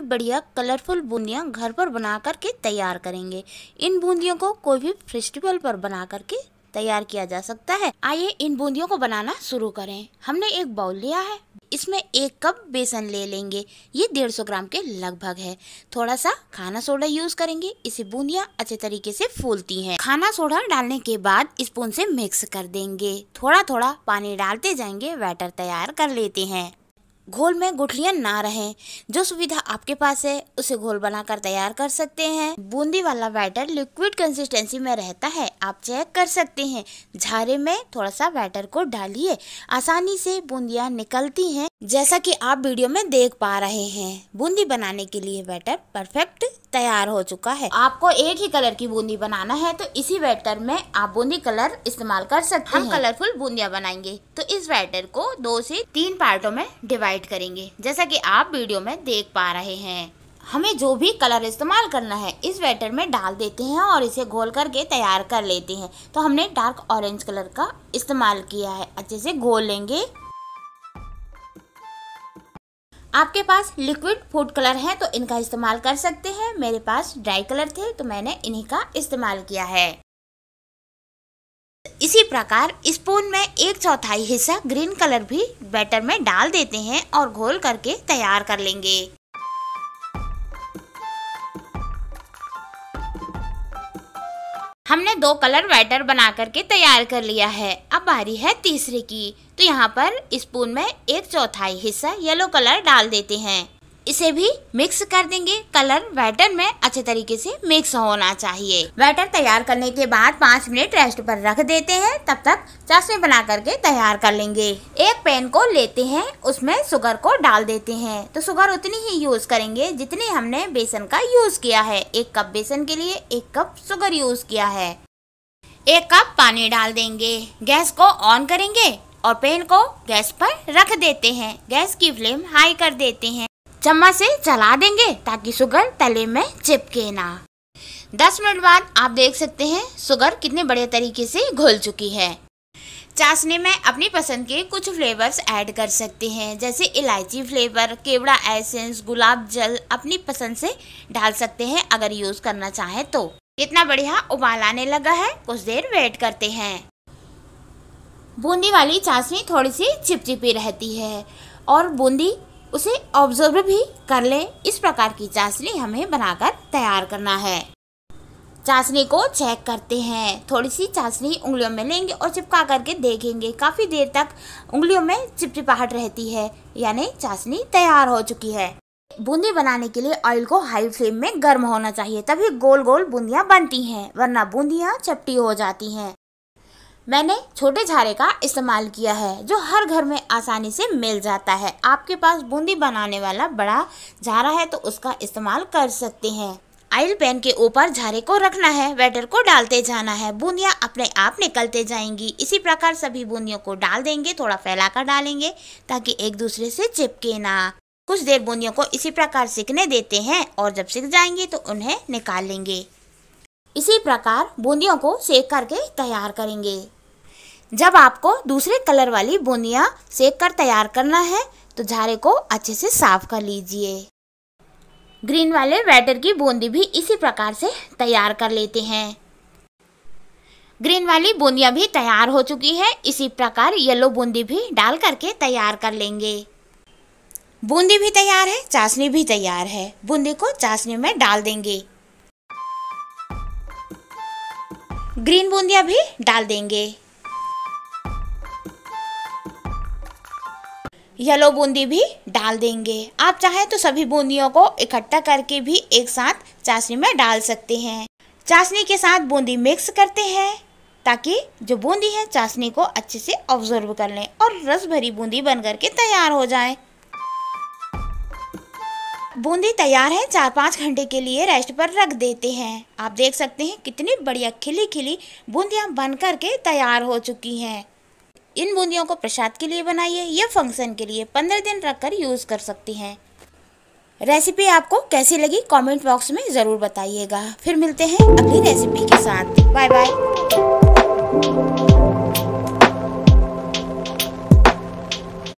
भी बढ़िया कलरफुल बूंदियाँ घर पर बना करके तैयार करेंगे इन बूंदियों को कोई भी फेस्टिवल पर बना करके तैयार किया जा सकता है आइए इन बूंदियों को बनाना शुरू करें हमने एक बाउल लिया है इसमें एक कप बेसन ले लेंगे ये डेढ़ सौ ग्राम के लगभग है थोड़ा सा खाना सोडा यूज करेंगे इसे बूंदियाँ अच्छे तरीके से फूलती हैं खाना सोडा डालने के बाद स्पून से मिक्स कर देंगे थोड़ा थोड़ा पानी डालते जाएंगे बैटर तैयार कर लेते हैं घोल में गुठलियाँ ना रहें जो सुविधा आपके पास है उसे घोल बनाकर तैयार कर सकते हैं बूंदी वाला बैटर लिक्विड कंसिस्टेंसी में रहता है आप चेक कर सकते हैं झारे में थोड़ा सा बैटर को डालिए आसानी से बूंदियाँ निकलती हैं जैसा कि आप वीडियो में देख पा रहे हैं बूंदी बनाने के लिए बैटर परफेक्ट तैयार हो चुका है आपको एक ही कलर की बूंदी बनाना है तो इसी वेटर में आप बूंदी कलर इस्तेमाल कर सकते हैं हम कलरफुल बूंदिया बनाएंगे तो इस वेटर को दो से तीन पार्टों में डिवाइड करेंगे जैसा कि आप वीडियो में देख पा रहे हैं हमें जो भी कलर इस्तेमाल करना है इस वेटर में डाल देते हैं और इसे घोल करके तैयार कर लेते हैं तो हमने डार्क ऑरेंज कलर का इस्तेमाल किया है अच्छे से घोल लेंगे आपके पास लिक्विड फूड कलर है तो इनका इस्तेमाल कर सकते हैं मेरे पास ड्राई कलर थे तो मैंने इन्हीं का इस्तेमाल किया है इसी प्रकार स्पून में एक चौथाई हिस्सा ग्रीन कलर भी बैटर में डाल देते हैं और घोल करके तैयार कर लेंगे हमने दो कलर बैटर बना करके तैयार कर लिया है अब बारी है तीसरे की तो यहाँ पर स्पून में एक चौथाई हिस्सा येलो कलर डाल देते हैं इसे भी मिक्स कर देंगे कलर बैटर में अच्छे तरीके से मिक्स होना चाहिए बैटर तैयार करने के बाद पाँच मिनट रेस्ट पर रख देते हैं तब तक चश्मे बना करके तैयार कर लेंगे एक पैन को लेते हैं उसमें शुगर को डाल देते हैं तो शुगर उतनी ही यूज करेंगे जितनी हमने बेसन का यूज किया है एक कप बेसन के लिए एक कप शुगर यूज किया है एक कप पानी डाल देंगे गैस को ऑन करेंगे और पेन को गैस पर रख देते हैं गैस की फ्लेम हाई कर देते हैं चम्मच से चला देंगे ताकि शुगर तले में चिपके ना दस मिनट बाद आप देख सकते हैं शुगर कितने बढ़िया तरीके से घुल चुकी है चाशनी में अपनी पसंद के कुछ फ्लेवर्स ऐड कर सकते हैं जैसे इलायची फ्लेवर केवड़ा एसेंस गुलाब जल अपनी पसंद से डाल सकते हैं अगर यूज़ करना चाहें तो कितना बढ़िया उबाल आने लगा है कुछ देर वेट करते हैं बूंदी वाली चाशनी थोड़ी सी चिपचिपी रहती है और बूंदी उसे ऑब्जर्व भी कर ले इस प्रकार की चाशनी हमें बनाकर तैयार करना है चाशनी को चेक करते हैं थोड़ी सी चाशनी उंगलियों में लेंगे और चिपका करके देखेंगे काफ़ी देर तक उंगलियों में चिपचिपाहट रहती है यानी चाशनी तैयार हो चुकी है बूंदी बनाने के लिए ऑयल को हाई फ्लेम में गर्म होना चाहिए तभी गोल गोल बूंदियाँ बनती हैं वरना बूंदियाँ चपटी हो जाती हैं मैंने छोटे झारे का इस्तेमाल किया है जो हर घर में आसानी से मिल जाता है आपके पास बूंदी बनाने वाला बड़ा झारा है तो उसका इस्तेमाल कर सकते हैं आयल पैन के ऊपर झारे को रखना है बैटर को डालते जाना है बूंदियाँ अपने आप निकलते जाएंगी इसी प्रकार सभी बूंदियों को डाल देंगे थोड़ा कर डालेंगे ताकि एक दूसरे से चिपके ना कुछ देर बूंदियों को इसी प्रकार सीखने देते हैं और जब सीख जाएंगी तो उन्हें निकाल लेंगे इसी प्रकार बूंदियों को सेक करके तैयार करेंगे जब आपको दूसरे कलर वाली बूंदियाँ सेक कर तैयार करना है तो झारे को अच्छे से साफ कर लीजिए ग्रीन वाले वेटर की बूंदी भी इसी प्रकार से तैयार कर लेते हैं ग्रीन वाली बूंदियाँ भी तैयार हो चुकी है इसी प्रकार येलो बूंदी भी डाल करके तैयार कर लेंगे बूंदी भी तैयार है चाशनी भी तैयार है बूंदी को चाशनी में डाल देंगे ग्रीन बूंदियाँ भी डाल देंगे येलो बूंदी भी डाल देंगे आप चाहें तो सभी बूंदियों को इकट्ठा करके भी एक साथ चाशनी में डाल सकते हैं चाशनी के साथ बूंदी मिक्स करते हैं ताकि जो बूंदी है चाशनी को अच्छे से ऑब्जर्व कर लें और रस भरी बूंदी बन करके तैयार हो जाए बूंदी तैयार है चार पाँच घंटे के लिए रेस्ट पर रख देते हैं आप देख सकते हैं कितनी बढ़िया खिली खिली बूंदियाँ बन करके तैयार हो चुकी हैं इन बूंदियों को प्रसाद के लिए बनाइए या फंक्शन के लिए पंद्रह दिन रख कर यूज़ कर सकती हैं रेसिपी आपको कैसी लगी कमेंट बॉक्स में ज़रूर बताइएगा फिर मिलते हैं अगली रेसिपी के साथ बाय बाय